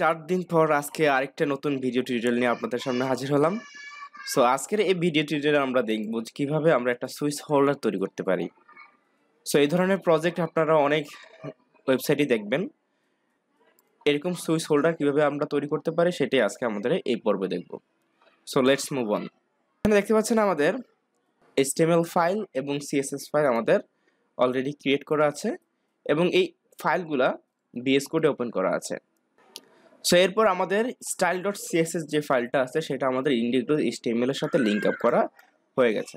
চার দিন পর আজকে আরেকটা নতুন ভিডিও টিউটোরিয়াল নিয়ে আপনাদের সামনে হাজির হলাম সো আজকের এই ভিডিও টিউটোরিয়াল আমরা দেখব কিভাবে আমরা একটা সুইচ হোল্ডার তৈরি করতে পারি সো এই ধরনের প্রজেক্ট আপনারা অনেক ওয়েবসাইটই দেখবেন এরকম সুইচ হোল্ডার কিভাবে আমরা তৈরি করতে পারি সেটাই আজকে আমাদের এই পর্বে দেখব সো লেটস মুভ অন এখানে দেখতে পাচ্ছেন আমাদের এসটিএমএল ফাইল এবং সিএসএস ফাইল আমাদের অলরেডি ক্রিয়েট করা আছে এবং এই ফাইলগুলা বিএস কোডে ওপেন করা আছে সো এরপর আমাদের স্টাইল ডট সিএসএস যে ফাইলটা আছে সেটা আমাদের ইন্ডিক্টো এর সাথে লিঙ্ক আপ করা হয়ে গেছে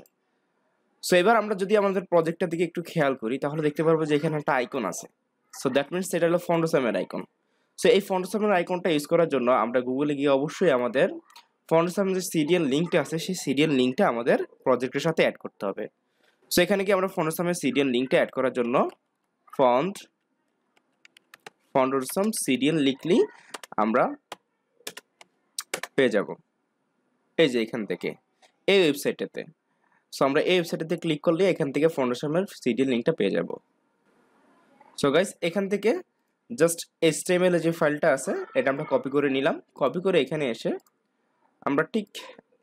সো এবার আমরা যদি আমাদের প্রজেক্টটার দিকে একটু খেয়াল করি তাহলে দেখতে পারবো যে এখানে একটা আইকন আছে সো দ্যাট মিনস এটা হলো ফন্ডোসামের আইকন সো এই ফন্ডোসামের আইকনটা ইউজ করার জন্য আমরা গুগলে গিয়ে অবশ্যই আমাদের ফন্ডোসাম যে সিরিয়াল লিঙ্কটা আছে সেই সিরিয়াল লিঙ্কটা আমাদের প্রজেক্টের সাথে অ্যাড করতে হবে সো এখানে কি আমরা ফন্ডোসামের সিরিয়াল লিঙ্কটা অ্যাড করার জন্য ফন্ট ফন্ডোসাম সিরিয়াল লিখলি আমরা পেয়ে যাব এই যে এখান থেকে এই ওয়েবসাইটটাতে সো আমরা এই ওয়েবসাইটটাতে ক্লিক করলে এখান থেকে ফাউন্ডেশনের সিডি লিঙ্কটা পেয়ে যাব সো গাইস এখান থেকে জাস্ট এসটিএমএল যে ফাইলটা আছে এটা আমরা কপি করে নিলাম কপি করে এখানে এসে আমরা ঠিক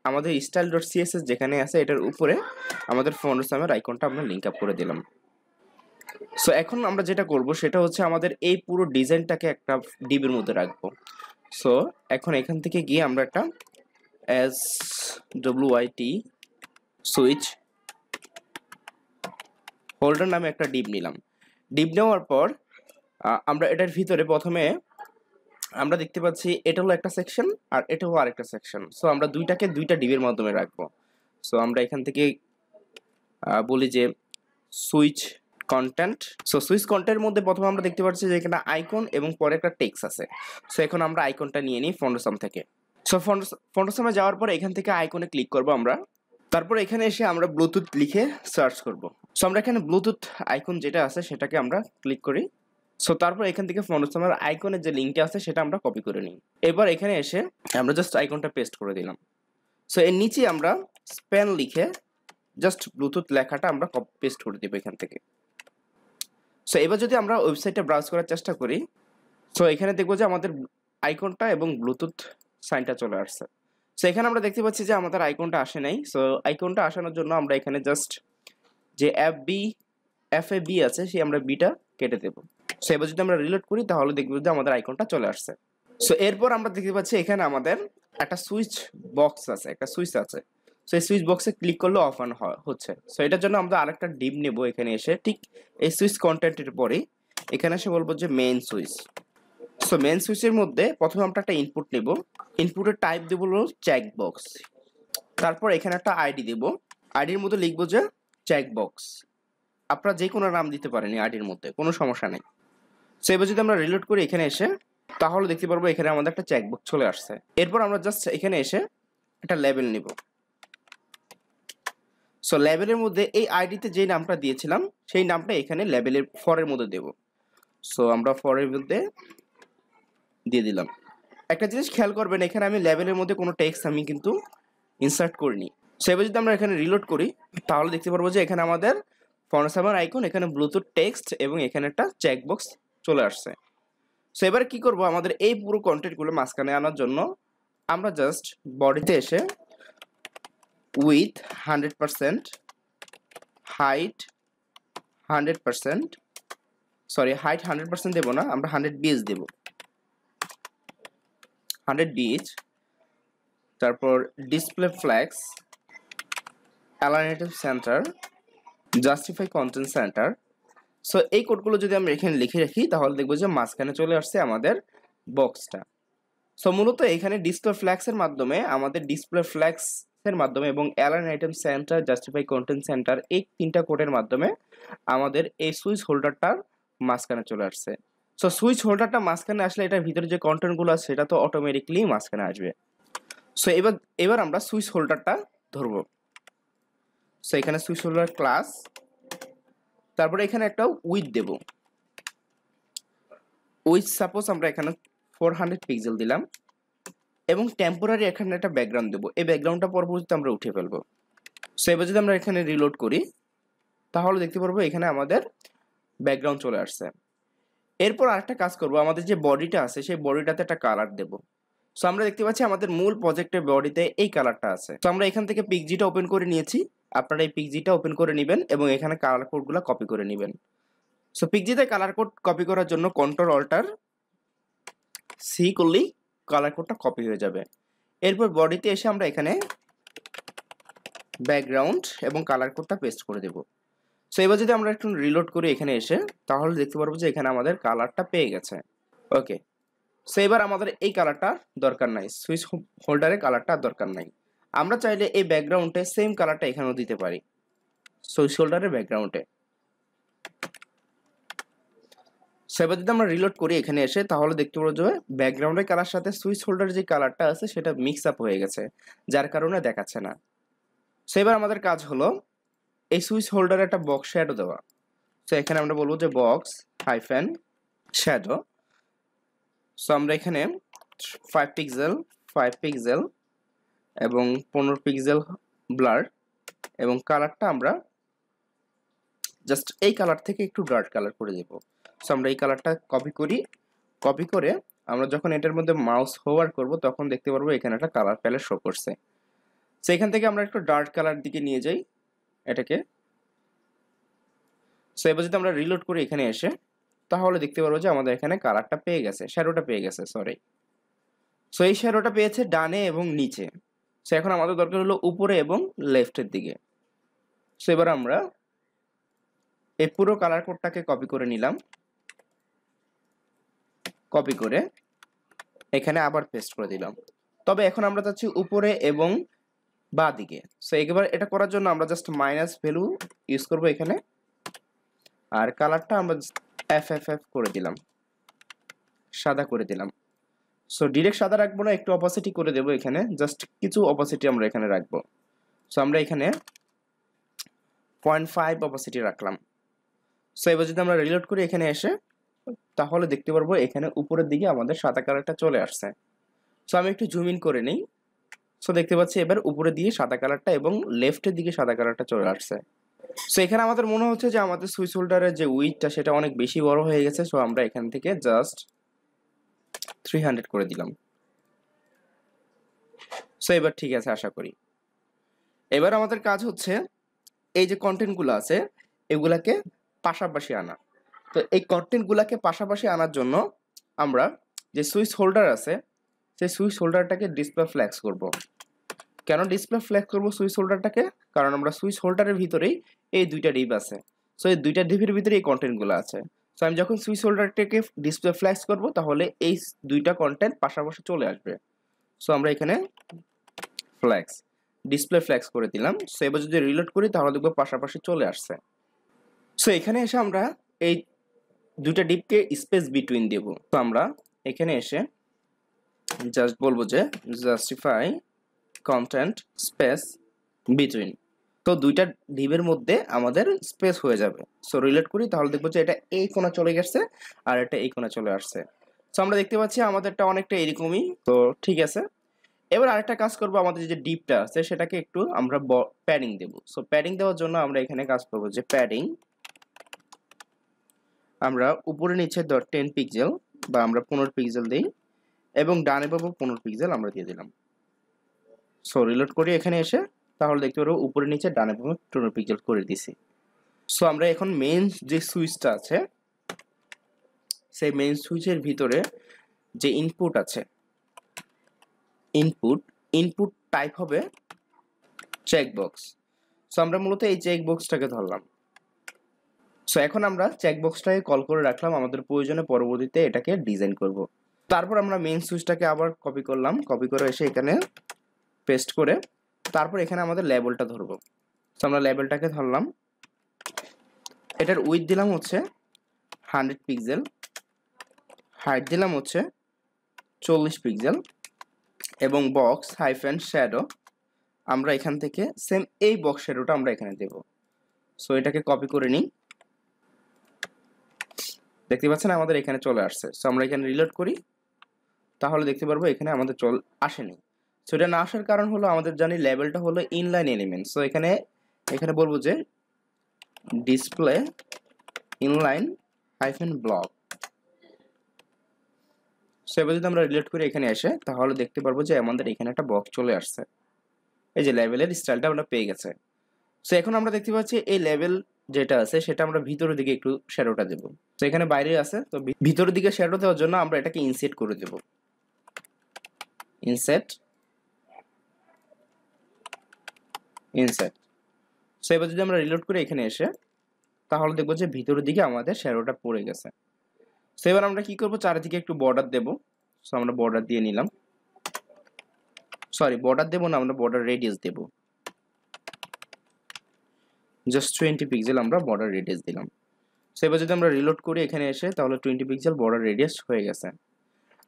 আমাদের স্টাইল ডট সিএসএস যেখানে আছে এটার উপরে আমাদের ফোন সামের আইকনটা আমরা লিঙ্ক আপ করে দিলাম সো এখন আমরা যেটা করব সেটা হচ্ছে আমাদের এই পুরো ডিজাইনটাকে একটা ডিবির মধ্যে রাখবো সো এখন এখান থেকে গিয়ে আমরা একটা এস ডব্লিউআইটি সুইচ হোল্ডার নামে একটা ডিপ নিলাম ডিপ নেওয়ার পর আমরা এটার ভিতরে প্রথমে আমরা দেখতে পাচ্ছি এটা হলো একটা সেকশন আর এটা হলো আরেকটা সেকশন সো আমরা দুইটাকে দুইটা ডিবের মাধ্যমে রাখবো সো আমরা এখান থেকে বলি যে সুইচ কন্টেন্ট সো সুইচ কন্টেন্টের মধ্যে প্রথমে আমরা দেখতে পাচ্ছি যে এখানে আইকন এবং পরে একটা টেক্স আছে সো এখন আমরা আইকনটা নিয়ে নিই ফন্ডোসাম থেকে সো ফন্ডোসামে যাওয়ার পর এখান থেকে আইকনে ক্লিক করব আমরা তারপর এখানে এসে আমরা ব্লুটুথ লিখে সার্চ করব সো আমরা এখানে ব্লুটুথ আইকন যেটা আছে সেটাকে আমরা ক্লিক করি সো তারপর এখান থেকে ফন্ডোসামের আইকনের যে লিঙ্কটা আছে সেটা আমরা কপি করে নিই এবার এখানে এসে আমরা জাস্ট আইকনটা পেস্ট করে দিলাম সো এর নিচে আমরা স্প্যান লিখে জাস্ট ব্লুটুথ লেখাটা আমরা পেস্ট করে দেবো এখান থেকে সো এবার যদি আমরা ওয়েবসাইটটা ব্রাউজ করার চেষ্টা করি সো এখানে দেখবো যে আমাদের আইকনটা এবং ব্লুটুথ সাইনটা চলে আসছে সো এখানে আমরা দেখতে পাচ্ছি যে আমাদের আইকনটা আসে নাই সো আইকনটা আসানোর জন্য আমরা এখানে জাস্ট যে app B F A B আছে সেই আমরা বিটা কেটে দেব সো এবার যদি আমরা রিলোড করি তাহলে দেখবো যে আমাদের আইকনটা চলে আসছে সো এরপর আমরা দেখতে পাচ্ছি এখানে আমাদের একটা সুইচ বক্স আছে একটা সুইচ আছে সো এই সুইচ বক্সে ক্লিক করলে অফ অন হচ্ছে সো এটার জন্য আমরা আরেকটা ডিপ নেব এখানে এসে ঠিক এই সুইচ কন্টেন্টের পরে এখানে এসে বলবো যে মেইন সুইচ সো মেন সুইচের মধ্যে প্রথমে আমরা একটা ইনপুট নেব ইনপুটের টাইপ দেবো হলো চেক বক্স তারপর এখানে একটা আইডি দেব আইডির মধ্যে লিখবো যে চেক বক্স আপনারা যে কোনো নাম দিতে পারেন আইডির মধ্যে কোনো সমস্যা নেই সো এবার যদি আমরা রিলোড করি এখানে এসে তাহলে দেখতে পারবো এখানে আমাদের একটা চেক বক্স চলে আসছে এরপর আমরা জাস্ট এখানে এসে একটা লেবেল নেবো সো লেবেলের মধ্যে এই আইডিতে যে নামটা দিয়েছিলাম সেই নামটা এখানে লেবেলের ফরের মধ্যে দেব সো আমরা ফরের মধ্যে দিয়ে দিলাম একটা জিনিস খেয়াল করবেন এখানে আমি লেভেলের মধ্যে কোনো টেক্সট আমি কিন্তু ইনসার্ট করিনি সো যদি আমরা এখানে রিলোড করি তাহলে দেখতে পারবো যে এখানে আমাদের ফনসামার আইকন এখানে ব্লুটুথ টেক্সট এবং এখানে একটা চেকবক্স চলে আসছে সো এবার কি করবো আমাদের এই পুরো কন্টেন্টগুলো মাঝখানে আনার জন্য আমরা জাস্ট বডিতে এসে width 100% height 100% সরি হাইট 100% দেব না আমরা 100 বিএস দেব 100 বিএস তারপর display flex alternative center justify content center so এই কোডগুলো যদি আমরা এখানে লিখে রাখি তাহলে দেখবো যে মাঝখানে চলে আসছে আমাদের বক্সটা সো মূলত এখানে ডিসপ্লে ফ্ল্যাক্সের মাধ্যমে আমাদের ডিসপ্লে ফ্ল্যাক্স এর মাধ্যমে এবং align item center justify content center এই তিনটা কোডের মাধ্যমে আমাদের এই সুইচ হোল্ডারটার মাঝখানে চলে আসছে সো সুইচ হোল্ডারটা মাঝখানে আসলে এটার ভিতরে যে কন্টেন্টগুলো আছে সেটা তো অটোমেটিকলি মাঝখানে আসবে সো এবার এবার আমরা সুইচ হোল্ডারটা ধরবো সো এখানে সুইচ হোল্ডার ক্লাস তারপরে এখানে একটা উইথ দেব উইথ সাপোজ আমরা এখানে ফোর হান্ড্রেড পিক্সেল দিলাম এবং টেম্পোরারি এখানে একটা ব্যাকগ্রাউন্ড দেবো এই ব্যাকগ্রাউন্ডটা পরবর্তীতে আমরা উঠে ফেলবো সো এবার যদি আমরা এখানে রিলোড করি তাহলে দেখতে পারবো এখানে আমাদের ব্যাকগ্রাউন্ড চলে আসছে এরপর আরেকটা কাজ করব আমাদের যে বডিটা আছে সেই বডিটাতে একটা কালার দেব সো আমরা দেখতে পাচ্ছি আমাদের মূল প্রজেক্টের বডিতে এই কালারটা আছে তো আমরা এখান থেকে পিকজিটা ওপেন করে নিয়েছি আপনারা এই পিকজিটা ওপেন করে নেবেন এবং এখানে কালার কোডগুলো কপি করে নেবেন সো পিকজিতে কালার কোড কপি করার জন্য কন্ট্রোল অল্টার সি করলেই কালার কোডটা কপি হয়ে যাবে এরপর বডিতে এসে আমরা এখানে ব্যাকগ্রাউন্ড এবং কালার কোডটা পেস্ট করে দেব সো এবার যদি আমরা একটু রিলোড করি এখানে এসে তাহলে দেখতে পারবো যে এখানে আমাদের কালারটা পেয়ে গেছে ওকে সো এবার আমাদের এই কালারটা দরকার নাই সুইচ হোল্ডারের কালারটা দরকার নাই আমরা চাইলে এই ব্যাকগ্রাউন্ডে সেম কালারটা এখানেও দিতে পারি সুইচ হোল্ডারের ব্যাকগ্রাউন্ডে এবার যদি আমরা রিলোড করি এখানে এসে তাহলে দেখতে পাবো যে ব্যাকগ্রাউন্ডের কালার সাথে সুইচ হোল্ডার যে কালারটা আছে সেটা মিক্স আপ হয়ে গেছে যার কারণে দেখাচ্ছে না সো এবার আমাদের কাজ হলো এই সুইচ হোল্ডারে একটা বক্স শ্যাডো দেওয়া সো এখানে আমরা বলবো যে বক্স হাইফ্যান শ্যাডো সো আমরা এখানে ফাইভ পিক্সেল ফাইভ পিক্সেল এবং পনেরো পিক্সেল ব্লার এবং কালারটা আমরা জাস্ট এই কালার থেকে একটু ডার্ক কালার করে দেবো সো আমরা এই কালারটা কপি করি কপি করে আমরা যখন এটার মধ্যে মাউস হোভার করব তখন দেখতে পারবো এখানে একটা কালার প্যালেট শো করছে সো এখান থেকে আমরা একটু ডার্ক কালার দিকে নিয়ে যাই এটাকে সো এবার যদি আমরা রিলোড করি এখানে এসে তাহলে দেখতে পারবো যে আমাদের এখানে কালারটা পেয়ে গেছে শ্যাডোটা পেয়ে গেছে সরি সো এই শ্যাডোটা পেয়েছে ডানে এবং নিচে সো এখন আমাদের দরকার হলো উপরে এবং লেফটের দিকে সো এবার আমরা এই পুরো কালার কোডটাকে কপি করে নিলাম কপি করে এখানে আবার পেস্ট করে দিলাম তবে এখন আমরা যাচ্ছি উপরে এবং বা দিকে সো একবার এটা করার জন্য আমরা জাস্ট মাইনাস ভ্যালু ইউজ করব এখানে আর কালারটা আমরা এফ এফ এফ করে দিলাম সাদা করে দিলাম সো ডিরেক্ট সাদা রাখবো না একটু অপাসিটি করে দেব এখানে জাস্ট কিছু অপাসিটি আমরা এখানে রাখবো সো আমরা এখানে পয়েন্ট ফাইভ অপাসিটি রাখলাম সো এবার যদি আমরা রিলোড করি এখানে এসে তাহলে দেখতে পারবো এখানে উপরের দিকে আমাদের সাদা কালারটা চলে আসছে সো আমি একটু জুম ইন করে নিই সো দেখতে পাচ্ছি এবার উপরে দিয়ে সাদা কালারটা এবং লেফটের দিকে সাদা কালারটা চলে আসছে সো এখানে আমাদের মনে হচ্ছে যে আমাদের সুইচ হোল্ডারের যে উইথটা সেটা অনেক বেশি বড় হয়ে গেছে সো আমরা এখান থেকে জাস্ট থ্রি হান্ড্রেড করে দিলাম সো এবার ঠিক আছে আশা করি এবার আমাদের কাজ হচ্ছে এই যে কন্টেন্টগুলো আছে এগুলাকে পাশাপাশি আনা তো এই কন্টেন্টগুলোকে পাশাপাশি আনার জন্য আমরা যে সুইচ হোল্ডার আছে সেই সুইচ হোল্ডারটাকে ডিসপ্লে ফ্ল্যাক্স করব। কেন ডিসপ্লে ফ্ল্যাক্স করব সুইচ হোল্ডারটাকে কারণ আমরা সুইচ হোল্ডারের ভিতরেই এই দুইটা ডিপ আছে সো এই দুইটা ডিপের ভিতরে এই কন্টেন্টগুলো আছে সো আমি যখন সুইচ হোল্ডারটাকে ডিসপ্লে ফ্ল্যাক্স করব তাহলে এই দুইটা কন্টেন্ট পাশাপাশি চলে আসবে সো আমরা এখানে ফ্ল্যাক্স ডিসপ্লে ফ্ল্যাক্স করে দিলাম সো এবার যদি রিলোড করি তাহলে দেখবো পাশাপাশি চলে আসছে সো এখানে এসে আমরা এই দুইটা ডিপকে স্পেস বিটুইন দেব তো আমরা এখানে এসে জাস্ট বলবো যে জাস্টিফাই কন্টেন্ট স্পেস বিটুইন তো দুইটা ডিপের মধ্যে আমাদের স্পেস হয়ে যাবে সো রিলেট করি তাহলে দেখবো যে এটা এই কোনা চলে গেছে আর এটা এই কোনা চলে আসছে সো আমরা দেখতে পাচ্ছি আমাদেরটা অনেকটা এরকমই তো ঠিক আছে এবার আরেকটা কাজ করব আমাদের যে ডিপটা আছে সেটাকে একটু আমরা প্যাডিং দেবো সো প্যাডিং দেওয়ার জন্য আমরা এখানে কাজ করব যে প্যাডিং আমরা উপরে নিচে ধর টেন পিক্সেল বা আমরা পনেরো পিক্সেল দিই এবং ডানে পাবো পনেরো পিক্সেল আমরা দিয়ে দিলাম সো রিলোড করি এখানে এসে তাহলে দেখতে পারবো উপরে নিচে ডানে পাবো পনেরো পিক্সেল করে দিছি সো আমরা এখন মেন যে সুইচটা আছে সেই মেন সুইচের ভিতরে যে ইনপুট আছে ইনপুট ইনপুট টাইপ হবে চেকবক্স সো আমরা মূলত এই চেকবক্সটাকে ধরলাম সো এখন আমরা চেকবক্সটাকে কল করে রাখলাম আমাদের প্রয়োজনে পরবর্তীতে এটাকে ডিজাইন করব। তারপর আমরা মেন সুইচটাকে আবার কপি করলাম কপি করে এসে এখানে পেস্ট করে তারপর এখানে আমাদের লেবেলটা ধরবো সো আমরা লেবেলটাকে ধরলাম এটার উইথ দিলাম হচ্ছে হান্ড্রেড পিক্সেল হাইট দিলাম হচ্ছে চল্লিশ পিক্সেল এবং বক্স হাইফেন শ্যাডো আমরা এখান থেকে সেম এই বক্স শ্যাডোটা আমরা এখানে দেব সো এটাকে কপি করে নিই দেখতে পাচ্ছেন আমাদের এখানে চলে আসছে সো আমরা এখানে রিলোড করি তাহলে দেখতে পারবো এখানে আমাদের চল আসেনি সো এটা না আসার কারণ হলো আমাদের জানি লেভেলটা হলো ইনলাইন এলিমেন্ট সো এখানে এখানে বলবো যে display inline hyphen block so এবার যদি আমরা রিলেট করি এখানে এসে তাহলে দেখতে পারবো যে আমাদের এখানে একটা বক্স চলে আসছে এই যে লেভেলের স্টাইলটা আমরা পেয়ে গেছে সো এখন আমরা দেখতে পাচ্ছি এই লেভেল যেটা আছে সেটা আমরা ভিতরের দিকে একটু শ্যাডোটা দেবো তো এখানে বাইরে আছে তো ভিতরের দিকে শ্যাডো দেওয়ার জন্য আমরা এটাকে ইনসেট করে দেব ইনসেট ইনসেট সো এবার যদি আমরা রিলোড করি এখানে এসে তাহলে দেখবো যে ভিতরের দিকে আমাদের শ্যাডোটা পড়ে গেছে সো এবার আমরা কি করব চারিদিকে একটু বর্ডার দেব সো আমরা বর্ডার দিয়ে নিলাম সরি বর্ডার দেবো না আমরা বর্ডার রেডিয়াস দেবো জাস্ট টোয়েন্টি পিক্সেল আমরা বর্ডার রেডিয়াস দিলাম সো এবার যদি আমরা রিলোড করি এখানে এসে তাহলে টোয়েন্টি পিক্সেল বর্ডার রেডিয়াস হয়ে গেছে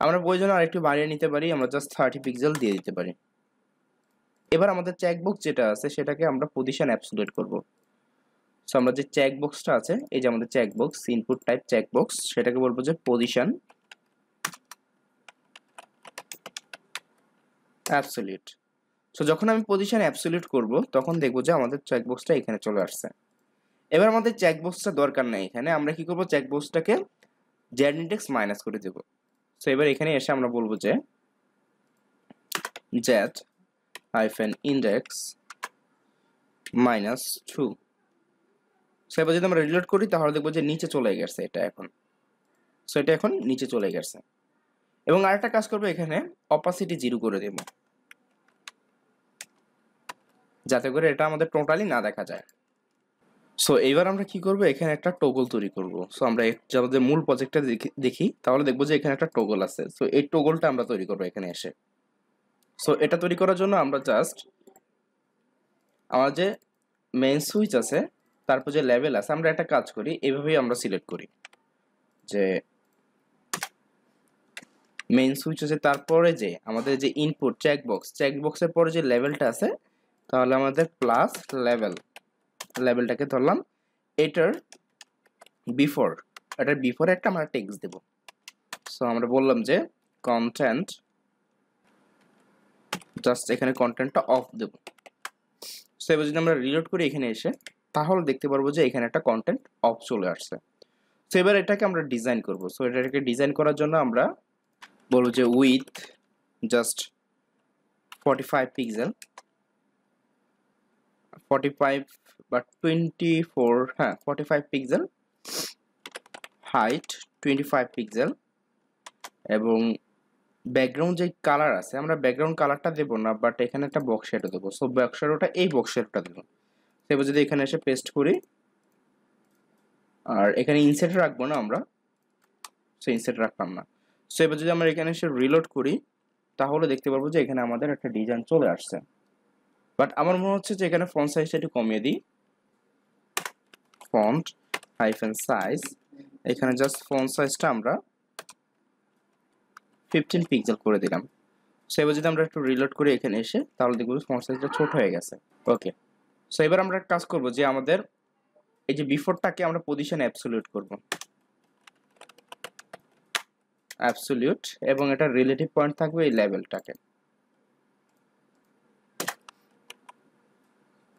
আমরা প্রয়োজন একটু বাড়িয়ে নিতে পারি আমরা জাস্ট থার্টি পিক্সেল দিয়ে দিতে পারি এবার আমাদের চেকবক্স যেটা আছে সেটাকে আমরা পজিশন অ্যাপসুলেট করব সো আমরা যে চেকবক্সটা আছে এই যে আমাদের চেকবক্স ইনপুট টাইপ চেকবক্স সেটাকে বলবো যে পজিশন অ্যাপসুলেট সো যখন আমি পজিশন অ্যাবসলিউট করব তখন দেখব যে আমাদের চেকবক্সটা এখানে চলে আসছে এবার আমাদের চেকবক্সটা দরকার নেই এখানে আমরা কি করবো চেকবক্সটাকে জেড ইন্ডেক্স মাইনাস করে দেব সো এবার এখানে এসে আমরা বলবো যে Z hyphen index minus two so এবার যদি আমরা রিলোড করি তাহলে দেখবো যে নিচে চলে গেছে এটা এখন সো এটা এখন নিচে চলে গেছে এবং আরেকটা কাজ করবো এখানে অপাসিটি জিরো করে দেবো যাতে করে এটা আমাদের টোটালি না দেখা যায় সো এইবার আমরা কি করব এখানে একটা টোগল তৈরি করব সো আমরা আমাদের মূল প্রজেক্টটা দেখি তাহলে দেখবো যে এখানে একটা টোগল আছে সো এই টোগলটা আমরা তৈরি করবো এখানে এসে সো এটা তৈরি করার জন্য আমরা জাস্ট আমার যে মেন সুইচ আছে তারপর যে লেভেল আছে আমরা একটা কাজ করি এভাবেই আমরা সিলেক্ট করি যে মেইন সুইচ আছে তারপরে যে আমাদের যে ইনপুট চেকবক্স চেকবক্সের পরে যে লেভেলটা আছে তাহলে আমাদের প্লাস লেভেল লেভেলটাকে ধরলাম এটার বিফোর এটার বিফোরে একটা আমরা টেক্সট দেব সো আমরা বললাম যে কন্টেন্ট জাস্ট এখানে কন্টেন্টটা অফ দেব সো এবার যদি আমরা রিলোড করি এখানে এসে তাহলে দেখতে পারবো যে এখানে একটা কন্টেন্ট অফ চলে আসছে সো এবার এটাকে আমরা ডিজাইন করব সো এটাকে ডিজাইন করার জন্য আমরা বলবো যে with just forty five pixel forty five বা টোয়েন্টি ফোর হ্যাঁ forty five pixel height twenty five pixel এবং ব্যাকগ্রাউন্ড যে কালার আছে আমরা ব্যাকগ্রাউন্ড কালারটা দেবো না বাট এখানে একটা বক্স শ্যাডো দেবো সো বক্স শ্যাডোটা এই বক্স শ্যাডোটা দেবো সেবার যদি এখানে এসে পেস্ট করি আর এখানে ইনসেট রাখবো না আমরা সো ইনসেট রাখলাম না সো এবার যদি আমরা এখানে এসে রিলোড করি তাহলে দেখতে পারবো যে এখানে আমাদের একটা ডিজাইন চলে আসছে বাট আমার মনে হচ্ছে যে এখানে ফন্ট সাইজটা একটু কমিয়ে দিই ফন্ট হাইফেন সাইজ এখানে জাস্ট ফন্ট সাইজটা আমরা ফিফটিন পিক্সেল করে দিলাম সো এবার যদি আমরা একটু রিলোড করি এখানে এসে তাহলে দেখব ফন্ট সাইজটা ছোট হয়ে গেছে ওকে সো এবার আমরা কাজ করব যে আমাদের এই যে বিফোরটাকে আমরা পজিশন অ্যাবসলিউট করব অ্যাবসোলিউট এবং এটা রিলেটিভ পয়েন্ট থাকবে এই লেভেলটাকে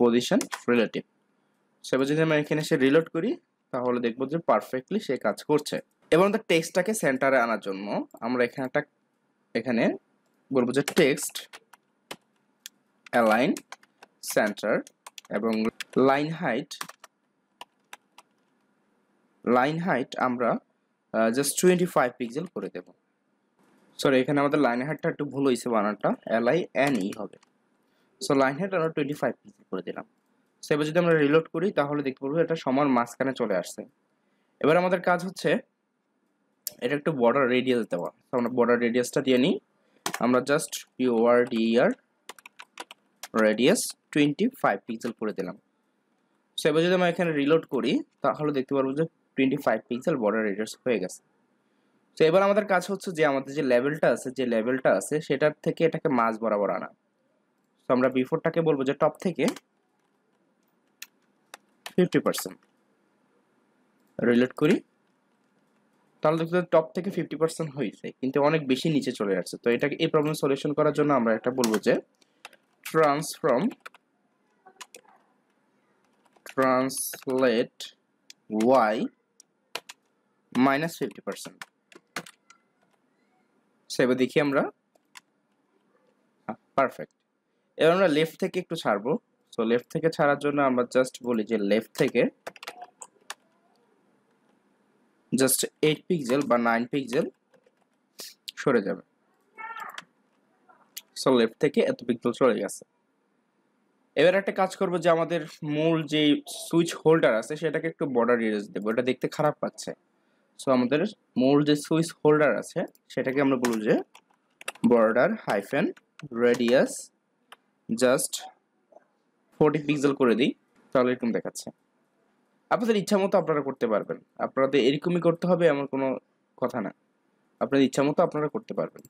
পজিশন রিলেটিভ সেবার যদি আমরা এখানে এসে রিলোড করি তাহলে দেখবো যে পারফেক্টলি সে কাজ করছে এবং তার টেক্সটটাকে সেন্টারে আনার জন্য আমরা এখানে একটা এখানে বলবো যে টেক্সট অ্যালাইন সেন্টার এবং লাইন হাইট লাইন হাইট আমরা জাস্ট টোয়েন্টি ফাইভ পিক্সেল করে দেব সরি এখানে আমাদের লাইন হাইটটা একটু ভুল হয়েছে বানানটা এল এন ই হবে সো লাইন হেড আমরা টোয়েন্টি ফাইভ পিক্সেল করে দিলাম সো এবার যদি আমরা রিলোড করি তাহলে দেখতে পারবো এটা সমান মাঝখানে চলে আসছে এবার আমাদের কাজ হচ্ছে এটা একটু বর্ডার রেডিয়াস দেওয়া তো আমরা বর্ডার রেডিয়াসটা দিয়ে নিই আমরা জাস্ট পিওয়ার ডিআর রেডিয়াস টোয়েন্টি ফাইভ পিক্সেল করে দিলাম সো এবার যদি আমরা এখানে রিলোড করি তাহলে দেখতে পারবো যে twenty five pixel border radius হয়ে গেছে তো এবার আমাদের কাজ হচ্ছে যে আমাদের যে লেভেলটা আছে যে লেভেলটা আছে সেটার থেকে এটাকে মাছ বরাবর আনা তো আমরা বিফোরটাকে বলবো যে টপ থেকে ফিফটি পার্সেন্ট রিলেট করি তাহলে দেখতে টপ থেকে ফিফটি পার্সেন্ট হয়েছে কিন্তু অনেক বেশি নিচে চলে যাচ্ছে তো এটাকে এই প্রবলেম সলিউশন করার জন্য আমরা একটা বলবো যে transform translate Y minus fifty percent সেবার দেখি আমরা পারফেক্ট হ্যাঁ, এবার আমরা লেফট থেকে একটু ছাড়বো সো লেফট থেকে ছাড়ার জন্য আমরা জাস্ট বলি যে লেফট থেকে জাস্ট এইট পিক্সেল বা নাইন পিক্সেল সরে যাবে সো লেফট থেকে এত পিক্সেল সরে গেছে এবার একটা কাজ করবো যে আমাদের মূল যে সুইচ হোল্ডার আছে সেটাকে একটু বর্ডার ইরেজ দেবো এটা দেখতে খারাপ পাচ্ছে সো আমাদের মূল যে সুইচ হোল্ডার আছে সেটাকে আমরা বলবো যে border hyphen radius just forty pixel করে দিই তাহলে এরকম দেখাচ্ছে আপনাদের ইচ্ছা মতো আপনারা করতে পারবেন আপনাদের এরকমই করতে হবে এমন কোনো কথা না আপনাদের ইচ্ছা মতো আপনারা করতে পারবেন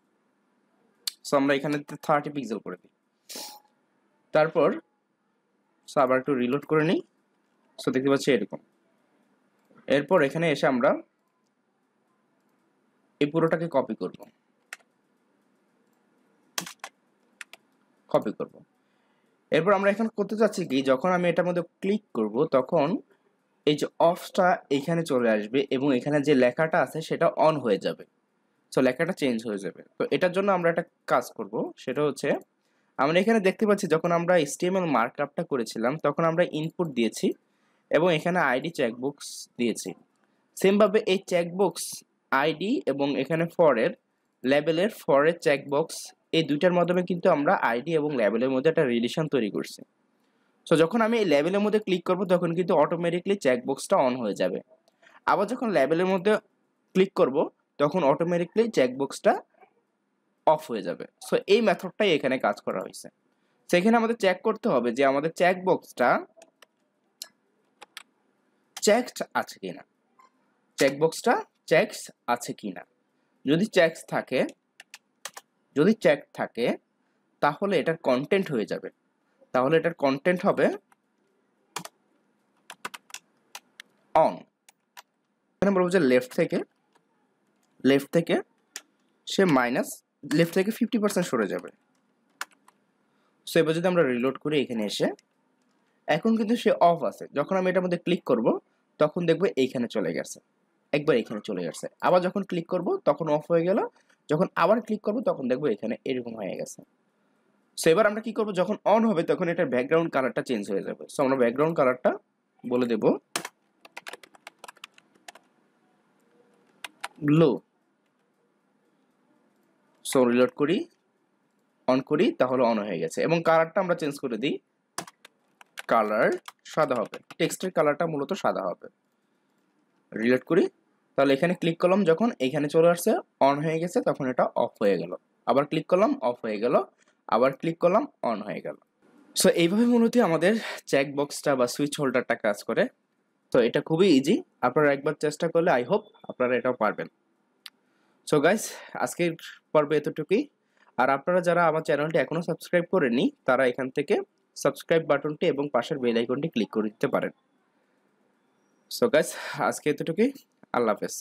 সো আমরা এখানে থার্টি পিক্সেল করে দিই তারপর সো আবার একটু রিলোড করে নিই সো দেখতে পাচ্ছি এরকম এরপর এখানে এসে আমরা এই পুরোটাকে কপি করবো কপি করব। এরপর আমরা এখন করতে চাচ্ছি কি যখন আমি এটার মধ্যে ক্লিক করব তখন এই যে অফটা এখানে চলে আসবে এবং এখানে যে লেখাটা আছে সেটা অন হয়ে যাবে সো লেখাটা চেঞ্জ হয়ে যাবে তো এটার জন্য আমরা একটা কাজ করব সেটা হচ্ছে আমরা এখানে দেখতে পাচ্ছি যখন আমরা স্টিএমএল মার্কআপটা করেছিলাম তখন আমরা ইনপুট দিয়েছি এবং এখানে আইডি চেকবক্স দিয়েছি সেমভাবে এই চেকবক্স আইডি এবং এখানে ফরের লেবেলের ফরের চেকবক্স এই দুইটার মাধ্যমে কিন্তু আমরা আইডি এবং লেভেলের মধ্যে একটা রিলেশন তৈরি করছি সো যখন আমি এই লেভেলের মধ্যে ক্লিক করব তখন কিন্তু অটোমেটিকলি চেকবক্সটা অন হয়ে যাবে আবার যখন লেভেলের মধ্যে ক্লিক করব তখন অটোমেটিকলি চেকবক্সটা অফ হয়ে যাবে সো এই মেথডটাই এখানে কাজ করা হয়েছে সেখানে আমাদের চেক করতে হবে যে আমাদের চেকবক্সটা চেকড আছে কিনা চেকবক্সটা চেকস আছে কিনা যদি চেকস থাকে যদি চেক থাকে তাহলে এটার কন্টেন্ট হয়ে যাবে তাহলে এটার কন্টেন্ট হবে অন এখানে বলবো যে লেফট থেকে লেফট থেকে সে মাইনাস লেফট থেকে ফিফটি পার্সেন্ট সরে যাবে সো এবার যদি আমরা রিলোড করি এখানে এসে এখন কিন্তু সে অফ আছে যখন আমি এটার মধ্যে ক্লিক করব তখন দেখবো এইখানে চলে গেছে একবার এখানে চলে গেছে আবার যখন ক্লিক করব তখন অফ হয়ে গেল যখন আবার ক্লিক করবো তখন দেখবো এখানে এরকম হয়ে গেছে সো এবার আমরা কি করব যখন অন হবে তখন এটার ব্যাকগ্রাউন্ড কালারটা চেঞ্জ হয়ে যাবে সো আমরা ব্যাকগ্রাউন্ড কালারটা বলে দেব ব্লু সো রিলোড করি অন করি তাহলে অন হয়ে গেছে এবং কালারটা আমরা চেঞ্জ করে দিই কালার সাদা হবে টেক্সটের কালারটা মূলত সাদা হবে রিলোড করি তাহলে এখানে ক্লিক করলাম যখন এখানে চলে আসছে অন হয়ে গেছে তখন এটা অফ হয়ে গেল আবার ক্লিক করলাম অফ হয়ে গেল আবার ক্লিক করলাম অন হয়ে গেল সো এইভাবে মূলত আমাদের চেক বক্সটা বা সুইচ হোল্ডারটা কাজ করে তো এটা খুবই ইজি আপনারা একবার চেষ্টা করলে আই হোপ আপনারা এটাও পারবেন সো গাইস আজকের পর্ব এতটুকুই আর আপনারা যারা আমার চ্যানেলটি এখনও সাবস্ক্রাইব করেননি তারা এখান থেকে সাবস্ক্রাইব বাটনটি এবং পাশের বেল আইকনটি ক্লিক করে দিতে পারেন সো গাইস আজকে এতটুকুই আল্লাহ হাফেজ